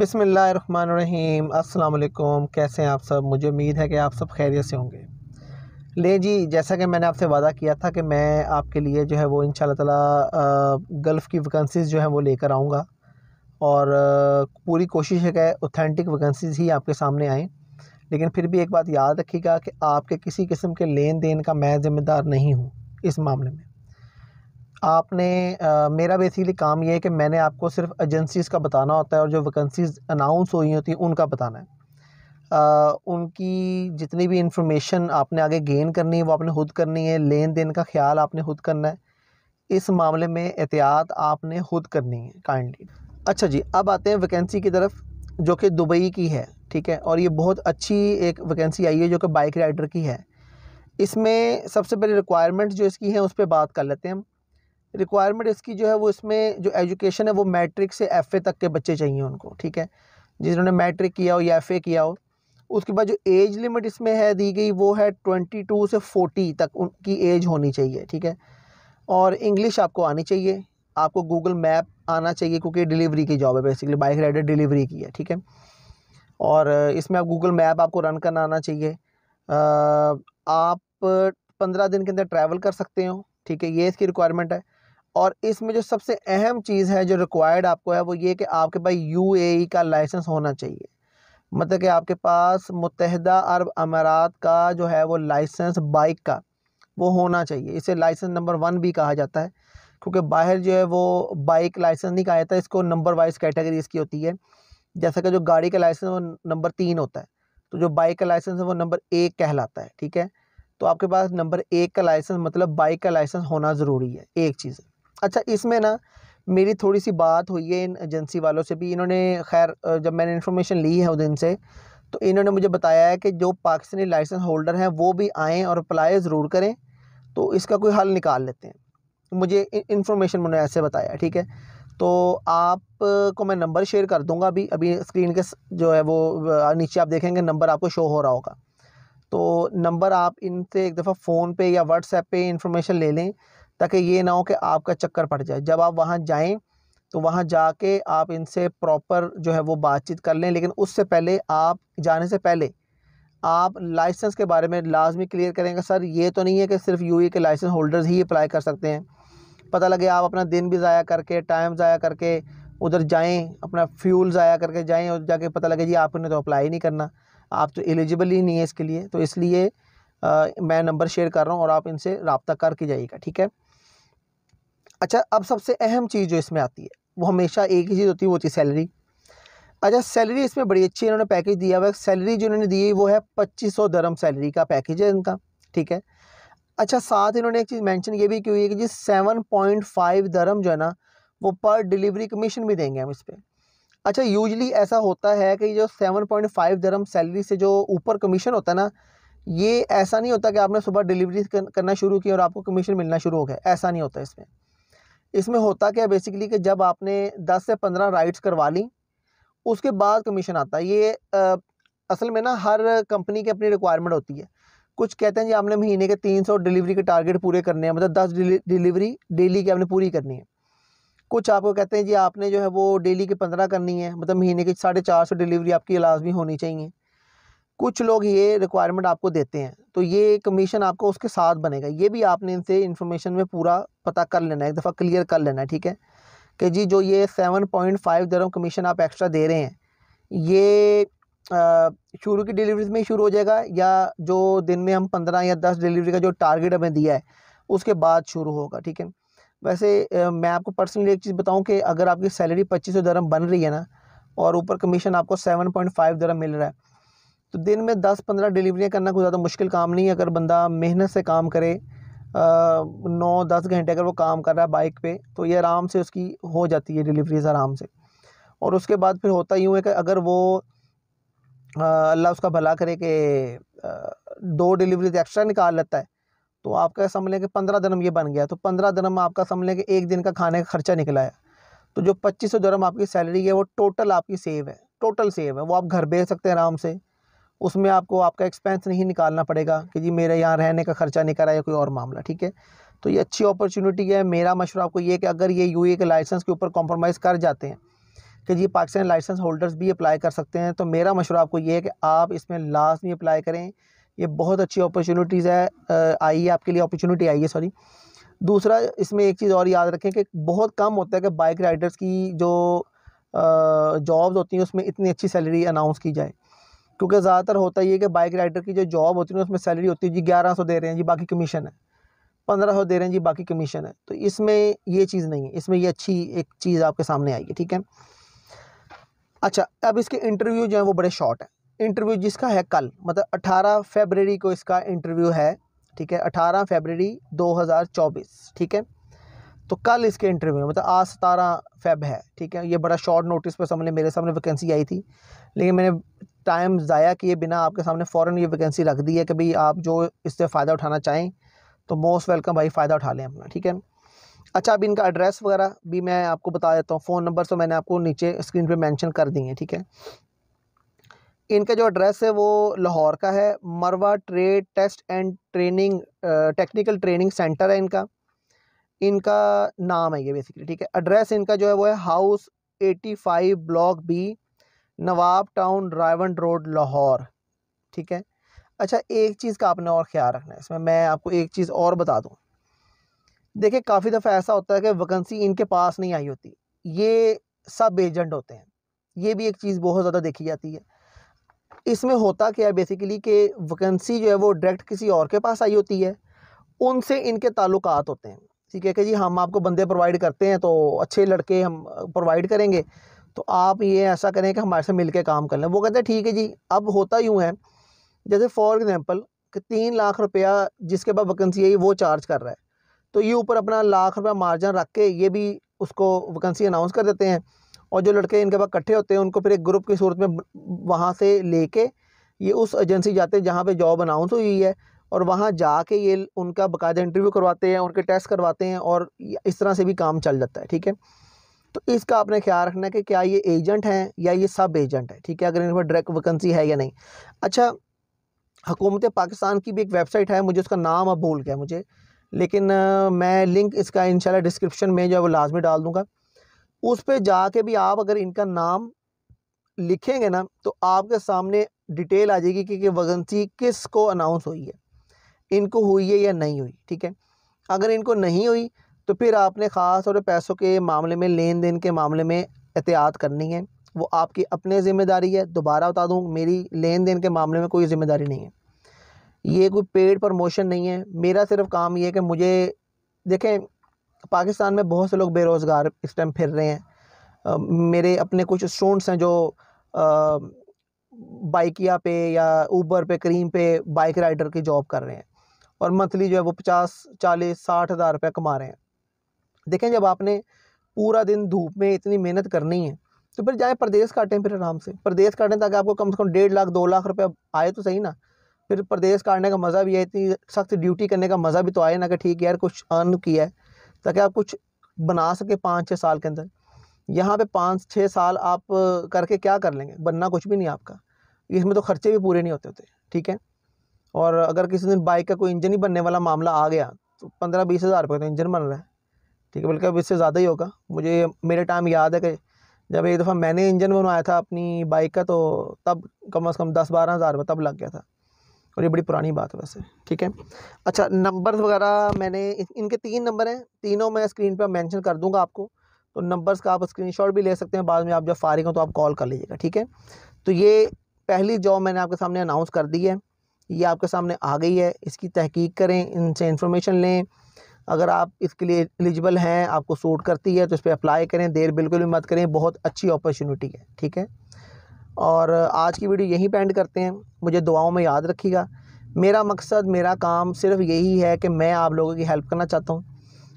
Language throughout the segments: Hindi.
बिसमीम अल्लाम कैसे हैं आप सब मुझे उम्मीद है कि आप सब खैरियत से होंगे ले जी जैसा कि मैंने आपसे वादा किया था कि मैं आपके लिए जो है वो इन ताला गल्फ़ की वैकेंसीज़ जो है वो लेकर आऊँगा और पूरी कोशिश है कि ऑथेंटिक वैकेंसीज़ ही आपके सामने आएँ लेकिन फिर भी एक बात याद रखिएगा कि आपके किसी किस्म के लेन देन का मैं ज़िम्मेदार नहीं हूँ इस मामले में आपने आ, मेरा बेसिकली काम ये है कि मैंने आपको सिर्फ एजेंसीज़ का बताना होता है और जो वैकेंसीज़ अनाउंस हुई होती हैं उनका बताना है आ, उनकी जितनी भी इंफॉर्मेशन आपने आगे गेन करनी है वो आपने खुद करनी है लेन देन का ख्याल आपने खुद करना है इस मामले में एहतियात आपने खुद करनी है काइंडली अच्छा जी अब आते हैं वैकेंसी की तरफ जो कि दुबई की है ठीक है और ये बहुत अच्छी एक वैकेंसी आई है जो कि बाइक राइडर की है इसमें सबसे पहले रिक्वायरमेंट्स जो इसकी हैं उस पर बात कर लेते हैं हम रिक्वायरमेंट इसकी जो है वो इसमें जो एजुकेशन है वो मैट्रिक से एफ तक के बच्चे चाहिए उनको ठीक है जिन्होंने मैट्रिक किया हो या एफ किया हो उसके बाद जो एज लिमिट इसमें है दी गई वो है ट्वेंटी टू से फोर्टी तक उनकी एज होनी चाहिए ठीक है और इंग्लिश आपको आनी चाहिए आपको गूगल मैप आना चाहिए क्योंकि डिलीवरी की जॉब है बेसिकली बाइक राइडर डिलीवरी की है ठीक है और इसमें आप गूगल मैप आपको रन करना आना चाहिए आप पंद्रह दिन के अंदर ट्रैवल कर सकते हो ठीक है ये इसकी रिक्वायरमेंट है और इसमें जो सबसे अहम चीज़ है जो रिक्वायर्ड आपको है वो ये कि आपके पास यू e का लाइसेंस होना चाहिए मतलब कि आपके पास मुतहदा अरब अमारात का जो है वो लाइसेंस बाइक का वो होना चाहिए इसे लाइसेंस नंबर वन भी कहा जाता है क्योंकि बाहर जो है वो बाइक लाइसेंस नहीं कहा जाता है, इसको नंबर वाइज कैटेगरी इसकी होती है जैसा कि जो गाड़ी का लाइसेंस वो नंबर तीन होता है तो जो बाइक का लाइसेंस है वो नंबर एक कहलाता है ठीक है तो आपके पास नंबर एक का लाइसेंस मतलब बाइक का लाइसेंस होना ज़रूरी है एक चीज़ अच्छा इसमें ना मेरी थोड़ी सी बात हुई है इन एजेंसी वालों से भी इन्होंने खैर जब मैंने इन्फॉर्मेशन ली है उस दिन से तो इन्होंने मुझे बताया है कि जो पाकिस्तानी लाइसेंस होल्डर हैं वो भी आएँ और अप्लाई ज़रूर करें तो इसका कोई हल निकाल लेते हैं मुझे इन्फॉर्मेशन मैंने ऐसे बताया ठीक है तो आप को मैं नंबर शेयर कर दूंगा अभी अभी स्क्रीन के जो है वो नीचे आप देखेंगे नंबर आपको शो हो रहा होगा तो नंबर आप इनसे एक दफ़ा फ़ोन पे या व्हाट्सएप पे इन्फॉर्मेशन ले लें ताकि ये ना हो कि आपका चक्कर पड़ जाए जब आप वहाँ जाएँ तो वहाँ जाके आप इनसे प्रॉपर जो है वो बातचीत कर लें लेकिन उससे पहले आप जाने से पहले आप लाइसेंस के बारे में लाजमी क्लियर करेंगे सर ये तो नहीं है कि सिर्फ यू e के लाइसेंस होल्डर्स ही अप्लाई कर सकते हैं पता लगे आप अपना दिन भी ज़ाया करके टाइम ज़ाया करके उधर जाएं अपना फ्यूल ज़ाया करके जाएं और जाके पता लगे जी आपने तो अप्लाई नहीं करना आप तो एलिजिबल ही नहीं है इसके लिए तो इसलिए आ, मैं नंबर शेयर कर रहा हूँ और आप इनसे रबता करके जाइएगा ठीक है अच्छा अब सबसे अहम चीज़ जो इसमें आती है वो हमेशा एक ही चीज़ होती है वो होती है सैलरी अच्छा सैलरी इसमें बड़ी अच्छी इन्होंने पैकेज दिया हुआ है सैलरी जो इन्होंने दी वो है पच्चीस सौ धर्म सैलरी का पैकेज है इनका ठीक है अच्छा साथ इन्होंने एक चीज़ मेंशन ये भी की हुई है कि जी सेवन पॉइंट फाइव धर्म जो है ना वो पर डिलीवरी कमीशन भी देंगे हम इस पर अच्छा यूजली ऐसा होता है कि जो सेवन पॉइंट फाइव धर्म सैलरी से जो ऊपर कमीशन होता है ना ये ऐसा नहीं होता कि आपने सुबह डिलीवरी करना शुरू की और आपको कमीशन मिलना शुरू हो गया ऐसा नहीं होता इसमें इसमें होता क्या बेसिकली कि जब आपने दस से पंद्रह राइड्स करवा ली उसके बाद कमीशन आता है ये आ, असल में ना हर कंपनी की अपनी रिक्वायरमेंट होती है कुछ कहते हैं जी आपने महीने के तीन सौ डिलीवरी के टारगेट पूरे करने हैं मतलब दस डिलीवरी डेली की आपने पूरी करनी है कुछ आपको कहते हैं जी आपने जो है वो डेली के पंद्रह करनी है मतलब महीने की साढ़े चार सौ डिलीवरी आपकी लाजमी होनी चाहिए कुछ लोग ये रिक्वायरमेंट आपको देते हैं तो ये कमीशन आपको उसके साथ बनेगा ये भी आपने इनसे इन्फॉर्मेशन में पूरा पता कर लेना है एक दफ़ा क्लियर कर लेना है ठीक है कि जी जो ये सेवन पॉइंट फाइव दरों कमीशन आप एक्स्ट्रा दे रहे हैं ये शुरू की डिलीवरीज में ही शुरू हो जाएगा या जो दिन में हम पंद्रह या दस डिलीवरी का जो टारगेट हमें दिया है उसके बाद शुरू होगा ठीक है वैसे मैं आपको पर्सनली एक चीज़ बताऊँ कि अगर आपकी सैलरी पच्चीस सौ दरम बन रही है ना और ऊपर कमीशन आपको सेवन पॉइंट फाइव दरम मिल रहा है तो दिन में दस पंद्रह डिलीवरियाँ करना कोई ज़्यादा मुश्किल काम नहीं है अगर बंदा मेहनत से काम करे नौ दस घंटे अगर वो काम कर रहा है बाइक पे तो ये आराम से उसकी हो जाती है डिलीवरीज आराम से और उसके बाद फिर होता यूँ है कि अगर वो अल्लाह उसका भला करे कि दो डिलीवरी एक्स्ट्रा निकाल लेता है तो आपका समझ लें कि पंद्रह दरम ये बन गया तो पंद्रह दिन आपका समझ लें कि एक दिन का खाने का खर्चा निकला है तो जो पच्चीस सौ दरम आपकी सैलरी है वो टोटल आपकी सेव है टोटल सेव है वो आप घर भेज सकते हैं आराम से उसमें आपको आपका एक्सपेंस नहीं निकालना पड़ेगा कि जी मेरे यहाँ रहने का खर्चा निकल आया कोई और मामला ठीक है तो ये अच्छी अपॉर्चुनिटी है मेरा मशवरा आपको ये कि अगर ये यू के लाइसेंस के ऊपर कॉम्प्रोमाइज़ कर जाते हैं कि जी पाकिस्तान लाइसेंस होल्डर्स भी अप्लाई कर सकते हैं तो मेरा मशवरा आपको ये है कि आप इसमें में अप्लाई करें ये बहुत अच्छी अपॉर्चुनिटीज़ है आई है आपके लिए अपॉर्चुनिटी आई है सॉरी दूसरा इसमें एक चीज़ और याद रखें कि बहुत कम होता है कि बाइक राइडर्स की जो जॉब्स होती हैं उसमें इतनी अच्छी सैलरी अनाउंस की जाए क्योंकि ज़्यादातर होता ही है कि बाइक राइडर की जो जॉब होती है उसमें सैलरी होती है जी ग्यारह सौ दे रहे हैं जी बाकी कमीशन है पंद्रह सौ दे रहे हैं जी बाकी कमीशन है तो इसमें ये चीज़ नहीं है इसमें ये अच्छी एक चीज़ आपके सामने आएगी ठीक है अच्छा अब इसके इंटरव्यू जो है वो बड़े शॉर्ट हैं इंटरव्यू जिसका है कल मतलब अठारह फेबररी को इसका इंटरव्यू है ठीक है अठारह फेबररी 2024 ठीक है तो कल इसके इंटरव्यू मतलब आज सतारह फेब है ठीक है ये बड़ा शॉर्ट नोटिस पर समझ मेरे सामने वैकेंसी आई थी लेकिन मैंने टाइम ज़ाया किए बिना आपके सामने फ़ौर ये वैकेंसी रख दी है कि भाई आप जो इससे फ़ायदा उठाना चाहें तो मोस्ट वेलकम भाई फ़ायदा उठा लें अपना ठीक है अच्छा अभी इनका एड्रेस वगैरह भी मैं आपको बता देता हूँ फ़ोन नंबर तो मैंने आपको नीचे स्क्रीन पे मेंशन कर दिए हैं ठीक है इनका जो एड्रेस है वो लाहौर का है मरवा trade test and training technical training centre है इनका इनका नाम है ये बेसिकली ठीक है एड्रेस इनका जो है वो है house eighty five block B Nawab town ड्राइवन रोड लाहौर ठीक है अच्छा एक चीज़ का आपने और ख्याल रखना है इसमें मैं आपको एक चीज़ और बता दूँ देखिए काफ़ी दफ़ा ऐसा होता है कि वैकेंसी इनके पास नहीं आई होती ये सब एजेंट होते हैं ये भी एक चीज़ बहुत ज़्यादा देखी जाती है इसमें होता क्या है बेसिकली कि वैकेंसी जो है वो डायरेक्ट किसी और के पास आई होती है उनसे इनके ताल्लुक होते हैं ठीक है कि जी हम आपको बंदे प्रोवाइड करते हैं तो अच्छे लड़के हम प्रोवाइड करेंगे तो आप ये ऐसा करें कि हमारे से मिल के काम कर लें वो कहते हैं ठीक है जी अब होता यूँ है जैसे फॉर एग्ज़ाम्पल कि तीन लाख रुपया जिसके पास वैकेंसी है वो चार्ज कर रहा है तो ये ऊपर अपना लाख रुपया मार्जिन रख के ये भी उसको वैकेंसी अनाउंस कर देते हैं और जो लड़के इनके पास इकट्ठे होते हैं उनको फिर एक ग्रुप की सूरत में वहाँ से लेके ये उस एजेंसी जाते हैं जहाँ पे जॉब अनाउंस हुई है और वहाँ जाके ये उनका बाकायदा इंटरव्यू करवाते हैं उनके टेस्ट करवाते हैं और इस तरह से भी काम चल जाता है ठीक है तो इसका आपने ख्याल रखना है कि क्या ये एजेंट हैं या ये सब एजेंट है ठीक है अगर इनके पास डायरेक्ट वैकेंसी है या नहीं अच्छा हुकूमत पाकिस्तान की भी एक वेबसाइट है मुझे उसका नाम अब भूल गया मुझे लेकिन आ, मैं लिंक इसका इंशाल्लाह डिस्क्रिप्शन में जो है वो लाजमी डाल दूँगा उस पर जाके भी आप अगर इनका नाम लिखेंगे ना तो आपके सामने डिटेल आ जाएगी कि, कि वैकेंसी किस को अनाउंस हुई है इनको हुई है या नहीं हुई ठीक है अगर इनको नहीं हुई तो फिर आपने ख़ास तौर पैसों के मामले में लेन देन के मामले में एहतियात करनी है वो आपकी अपने ज़िम्मेदारी है दोबारा बता दूँ मेरी लेन देन के मामले में कोई ज़िम्मेदारी नहीं है ये कोई पेड प्रमोशन नहीं है मेरा सिर्फ काम ये है कि मुझे देखें पाकिस्तान में बहुत से लोग बेरोज़गार इस टाइम फिर रहे हैं आ, मेरे अपने कुछ स्टूडेंट्स हैं जो बाइकिया पे या ऊबर पे करीम पे बाइक राइडर की जॉब कर रहे हैं और मंथली जो है वो पचास चालीस साठ हज़ार रुपये कमा रहे हैं देखें जब आपने पूरा दिन धूप में इतनी मेहनत करनी है तो फिर जाए प्रदेश काटें फिर आराम से प्रदेश काटें ताकि आपको कम से कम डेढ़ लाख दो लाख रुपये आए तो सही ना फिर प्रदेश काटने का मज़ा भी है इतनी सख्त ड्यूटी करने का मज़ा भी तो आए ना कि ठीक है यार कुछ अर्न किया है ताकि आप कुछ बना सके पाँच छः साल के अंदर यहाँ पे पाँच छः साल आप करके क्या कर लेंगे बनना कुछ भी नहीं आपका इसमें तो खर्चे भी पूरे नहीं होते होते ठीक है और अगर किसी दिन बाइक का कोई इंजन ही बनने वाला मामला आ गया तो पंद्रह बीस हज़ार रुपये तो इंजन बन रहा है ठीक है बल्कि अब इससे ज़्यादा ही होगा मुझे मेरे टाइम याद है कि जब एक दफ़ा मैंने इंजन बनवाया था अपनी बाइक का तो तब कम अज़ कम दस बारह हज़ार रुपये तब लग गया था और ये बड़ी पुरानी बात है वैसे ठीक है अच्छा नंबर्स वगैरह मैंने इनके तीन नंबर हैं तीनों मैं स्क्रीन पर मैंशन कर दूँगा आपको तो नंबर्स का आप स्क्रीनशॉट भी ले सकते हैं बाद में आप जब फारिग हो तो आप कॉल कर लीजिएगा ठीक है तो ये पहली जॉब मैंने आपके सामने अनाउंस कर दी है ये आपके सामने आ गई है इसकी तहकीक करें इनसे इन्फॉर्मेशन लें अगर आप इसके लिए एलिजिबल हैं आपको सूट करती है तो इस पर अप्लाई करें देर बिल्कुल भी मत करें बहुत अच्छी अपॉर्चुनिटी है ठीक है और आज की वीडियो यहीं पेंड करते हैं मुझे दुआओं में याद रखिएगा मेरा मकसद मेरा काम सिर्फ यही है कि मैं आप लोगों की हेल्प करना चाहता हूँ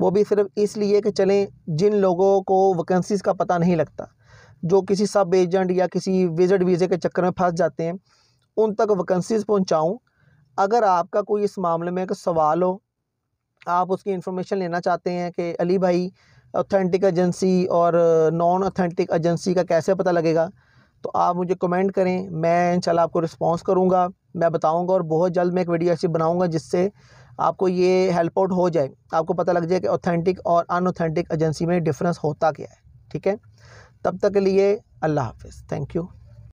वो भी सिर्फ इसलिए कि चलें जिन लोगों को वैकेंसीज़ का पता नहीं लगता जो किसी सब एजेंट या किसी विजिट वीज़े के चक्कर में फंस जाते हैं उन तक वैकेंसीज़ पहुँचाऊँ अगर आपका कोई इस मामले में एक सवाल हो आप उसकी इन्फॉर्मेशन लेना चाहते हैं कि अली भाई ऑथेंटिक एजेंसी और नॉन ऑथेंटिक एजेंसी का कैसे पता लगेगा तो आप मुझे कमेंट करें मैं इंशाल्लाह आपको रिस्पांस करूँगा मैं बताऊँगा और बहुत जल्द मैं एक वीडियो ऐसी बनाऊँगा जिससे आपको ये हेल्प आउट हो जाए आपको पता लग जाए कि ऑथेंटिक और अनऑथेंटिक एजेंसी में डिफरेंस होता क्या है ठीक है तब तक के लिए अल्लाह हाफिज़ थैंक यू